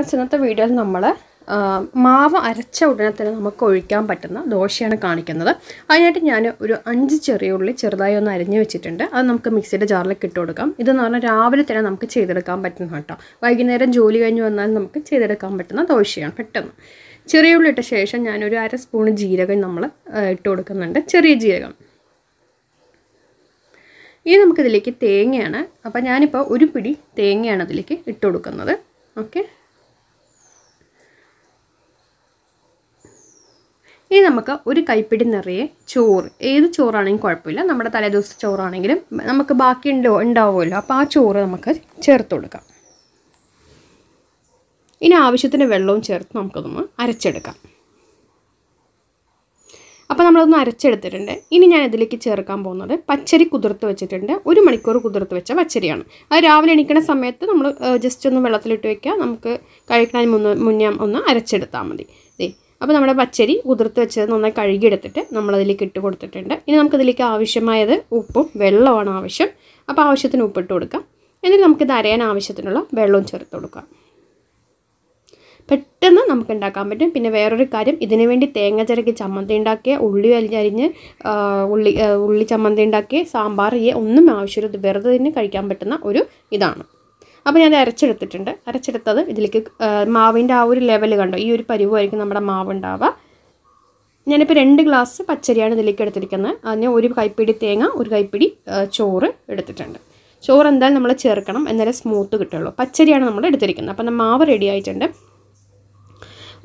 friends ഇന്നത്തെ വീഡിയോയിൽ നമ്മൾ മാവ് അരച്ച ഉടനെ തന്നെ നമുക്ക് ഒഴിക്കാൻ പറ്റുന്ന ദോശയാണ് കാണിക്കുന്നത് അതിനായിട്ട് ഞാൻ ഒരു അഞ്ച് ചെറിയ ഉള്ളി ചെറുതായി ഒന്ന് അരിഞ്ഞ് വെച്ചിട്ടുണ്ട് അത് നമുക്ക് മിക്സിയുടെ ജാറിലേക്ക് ഇട്ട് കൊടുക്കാം ഇതെന്ന് പറഞ്ഞാൽ രാവിലെ തന്നെ നമുക്ക് ചെയ്തെടുക്കാൻ പറ്റുന്ന കേട്ടോ വൈകുന്നേരം ജോലി കഴിഞ്ഞ് വന്നാൽ നമുക്ക് ചെയ്തെടുക്കാൻ പറ്റുന്ന ദോശയാണ് പെട്ടെന്ന് ചെറിയ ഉള്ളി ഇട്ട ശേഷം ഞാനൊരു അര സ്പൂൺ ജീരകം നമ്മൾ ഇട്ട് കൊടുക്കുന്നുണ്ട് ചെറിയ ജീരകം ഇനി നമുക്കിതിലേക്ക് തേങ്ങയാണ് അപ്പോൾ ഞാനിപ്പോൾ ഒരു പിടി തേങ്ങയാണ് അതിലേക്ക് ഇട്ട് കൊടുക്കുന്നത് ഓക്കെ ഇനി നമുക്ക് ഒരു കൈപ്പിടി നിറയെ ചോറ് ഏത് ചോറാണെങ്കിലും കുഴപ്പമില്ല നമ്മുടെ തലേദിവസത്തെ ചോറാണെങ്കിലും നമുക്ക് ബാക്കി ഉണ്ടോ ഉണ്ടാവുമല്ലോ അപ്പോൾ ആ ചോറ് നമുക്ക് ചേർത്ത് കൊടുക്കാം ഇനി ആവശ്യത്തിന് വെള്ളവും ചേർത്ത് നമുക്കതൊന്ന് അരച്ചെടുക്കാം അപ്പോൾ നമ്മളതൊന്ന് അരച്ചെടുത്തിട്ടുണ്ട് ഇനി ഞാൻ ഇതിലേക്ക് ചേർക്കാൻ പോകുന്നത് പച്ചരി കുതിർത്ത് വെച്ചിട്ടുണ്ട് ഒരു മണിക്കൂർ കുതിർത്ത് വെച്ച പച്ചരിയാണ് അത് രാവിലെ എണീക്കണ സമയത്ത് നമ്മൾ ജസ്റ്റ് ഒന്ന് വെള്ളത്തിലിട്ട് വെക്കുക നമുക്ക് മുന്നേ മുന്നേ ഒന്ന് അരച്ചെടുത്താൽ മതി അപ്പോൾ നമ്മുടെ പച്ചരി കുതിർത്ത് വെച്ചത് നന്നായി കഴുകിയെടുത്തിട്ട് നമ്മളതിലേക്ക് ഇട്ട് കൊടുത്തിട്ടുണ്ട് ഇനി നമുക്കിതിലേക്ക് ആവശ്യമായത് ഉപ്പും വെള്ളമാണ് ആവശ്യം അപ്പോൾ ആവശ്യത്തിന് ഉപ്പിട്ട് കൊടുക്കാം എന്നിട്ട് നമുക്കിത് അരയാൻ ആവശ്യത്തിനുള്ള വെള്ളവും ചേർത്ത് കൊടുക്കാം പെട്ടെന്ന് നമുക്ക് ഉണ്ടാക്കാൻ പറ്റും പിന്നെ വേറൊരു കാര്യം ഇതിനു വേണ്ടി തേങ്ങ ചിരക്കി ചമ്മന്തി ഉണ്ടാക്കിയ ഉള്ളി അരിഞ്ഞരിഞ്ഞ് ഉള്ളി ഉള്ളി ചമ്മന്തി ഉണ്ടാക്കിയ സാമ്പാർ ഒന്നും ആവശ്യമില്ല വെറുതെ തന്നെ കഴിക്കാൻ പറ്റുന്ന ഒരു ഇതാണ് അപ്പോൾ ഞാൻ അരച്ചെടുത്തിട്ടുണ്ട് അരച്ചെടുത്തത് ഇതിലേക്ക് മാവിൻ്റെ ആ ഒരു ലെവൽ കണ്ടോ ഈ ഒരു പരിവായിരിക്കും നമ്മുടെ മാവ് ഉണ്ടാവുക ഞാനിപ്പോൾ രണ്ട് ഗ്ലാസ് പച്ചരിയാണ് ഇതിലേക്ക് എടുത്തിരിക്കുന്നത് അതിന് ഒരു കൈപ്പിടി തേങ്ങ ഒരു കൈപ്പിടി ചോറ് എടുത്തിട്ടുണ്ട് ചോറ് എന്തായാലും നമ്മൾ ചേർക്കണം എന്നാലേ സ്മൂത്ത് കിട്ടുള്ളൂ പച്ചരിയാണ് നമ്മൾ എടുത്തിരിക്കുന്നത് അപ്പം മാവ് റെഡി ആയിട്ടുണ്ട്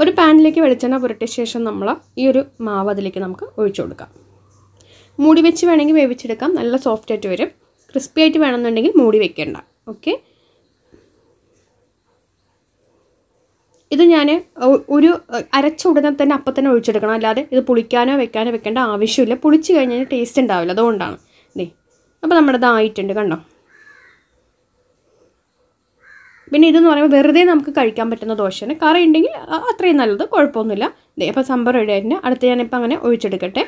ഒരു പാനിലേക്ക് വെളിച്ചെണ്ണ പുരട്ടിയ ശേഷം നമ്മൾ ഈ ഒരു മാവ് അതിലേക്ക് നമുക്ക് ഒഴിച്ചു കൊടുക്കാം മൂടി വെച്ച് വേണമെങ്കിൽ വേവിച്ചെടുക്കാം നല്ല സോഫ്റ്റ് ആയിട്ട് വരും ക്രിസ്പി ആയിട്ട് വേണമെന്നുണ്ടെങ്കിൽ മൂടി വെക്കേണ്ട ഓക്കെ ഇത് ഞാൻ ഒരു അരച്ച ഉടനെ തന്നെ അപ്പം തന്നെ ഒഴിച്ചെടുക്കണം അല്ലാതെ ഇത് പുളിക്കാനോ വെക്കാനോ വെക്കേണ്ട ആവശ്യമില്ല പുളിച്ച് കഴിഞ്ഞാൽ ടേസ്റ്റ് ഉണ്ടാവില്ല അതുകൊണ്ടാണ് ദേ അപ്പോൾ നമ്മുടെ ഇതായിട്ടുണ്ട് കണ്ടോ പിന്നെ ഇതെന്ന് പറയുമ്പോൾ വെറുതെ നമുക്ക് കഴിക്കാൻ പറ്റുന്ന ദോശയാണ് കറി ഉണ്ടെങ്കിൽ അത്രയും നല്ലത് കുഴപ്പമൊന്നുമില്ല ദേ അപ്പോൾ സംഭവം റെഡി ആയിട്ടുണ്ട് അടുത്ത് ഞാനിപ്പോൾ അങ്ങനെ ഒഴിച്ചെടുക്കട്ടെ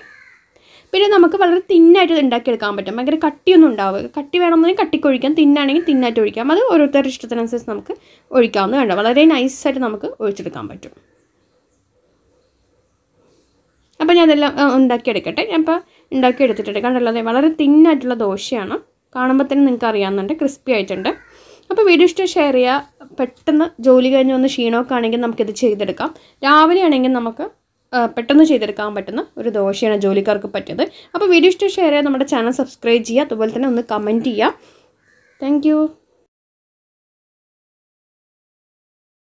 പിന്നെ നമുക്ക് വളരെ തിന്നായിട്ട് ഉണ്ടാക്കിയെടുക്കാൻ പറ്റും ഭയങ്കര കട്ടിയൊന്നും ഉണ്ടാവുക കട്ടി വേണമെന്നുണ്ടെങ്കിൽ കട്ടിക്ക് ഒഴിക്കാം തിന്നാണെങ്കിൽ തിന്നായിട്ട് ഒഴിക്കാം അത് ഓരോരുത്തരുടെ ഇഷ്ടത്തിനനുസരിച്ച് നമുക്ക് ഒഴിക്കാവുന്ന വേണ്ട വളരെ നൈസായിട്ട് നമുക്ക് ഒഴിച്ചെടുക്കാൻ പറ്റും അപ്പോൾ ഞാൻ അതെല്ലാം ഉണ്ടാക്കിയെടുക്കട്ടെ ഞാൻ ഇപ്പോൾ ഉണ്ടാക്കിയെടുത്തിട്ടുണ്ട് കണ്ടല്ലോ വളരെ തിന്നായിട്ടുള്ള ദോശയാണ് കാണുമ്പോൾ തന്നെ നിങ്ങൾക്ക് അറിയാവുന്നുണ്ട് ക്രിസ്പി ആയിട്ടുണ്ട് അപ്പോൾ വീഡിയോ ഇഷ്ടം ഷെയർ ചെയ്യുക പെട്ടെന്ന് ജോലി കഴിഞ്ഞ് വന്ന് ക്ഷീണമൊക്കെ ആണെങ്കിൽ നമുക്കിത് ചെയ്തെടുക്കാം രാവിലെ ആണെങ്കിൽ നമുക്ക് പെട്ടെന്ന് ചെയ്തെടുക്കാൻ പറ്റുന്ന ഒരു ദോശയാണ് ജോലിക്കാർക്ക് പറ്റിയത് അപ്പോൾ വീഡിയോ ഇഷ്ടം ഷെയർ ചെയ്യാൻ നമ്മുടെ ചാനൽ സബ്സ്ക്രൈബ് ചെയ്യുക അതുപോലെ തന്നെ ഒന്ന് കമൻറ്റ് ചെയ്യുക താങ്ക്